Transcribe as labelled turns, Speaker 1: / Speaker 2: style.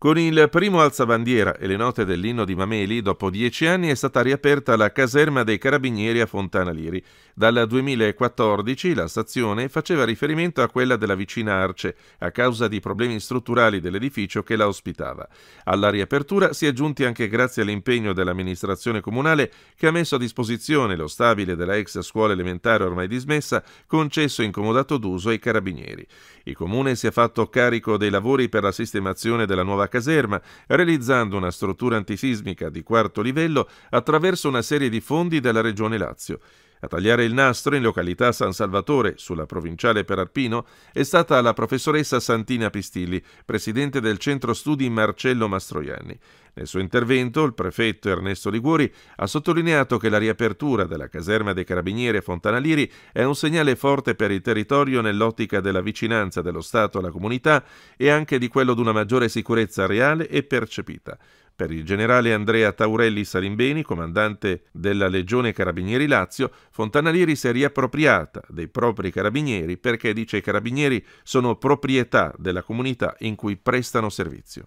Speaker 1: Con il primo alzabandiera e le note dell'inno di Mameli, dopo dieci anni è stata riaperta la caserma dei carabinieri a Fontana Liri. Dal 2014 la stazione faceva riferimento a quella della vicina Arce, a causa di problemi strutturali dell'edificio che la ospitava. Alla riapertura si è giunti anche grazie all'impegno dell'amministrazione comunale che ha messo a disposizione lo stabile della ex scuola elementare ormai dismessa, concesso incomodato d'uso ai carabinieri. Il comune si è fatto carico dei lavori per la sistemazione della nuova caserma, realizzando una struttura antisismica di quarto livello attraverso una serie di fondi della Regione Lazio. A tagliare il nastro in località San Salvatore, sulla provinciale per Arpino, è stata la professoressa Santina Pistilli, presidente del centro studi Marcello Mastroianni. Nel suo intervento, il prefetto Ernesto Liguori ha sottolineato che la riapertura della caserma dei Carabinieri a Fontanaliri è un segnale forte per il territorio nell'ottica della vicinanza dello Stato alla comunità e anche di quello di una maggiore sicurezza reale e percepita. Per il generale Andrea Taurelli Salimbeni, comandante della Legione Carabinieri Lazio, Fontanalieri si è riappropriata dei propri carabinieri perché, dice, i carabinieri sono proprietà della comunità in cui prestano servizio.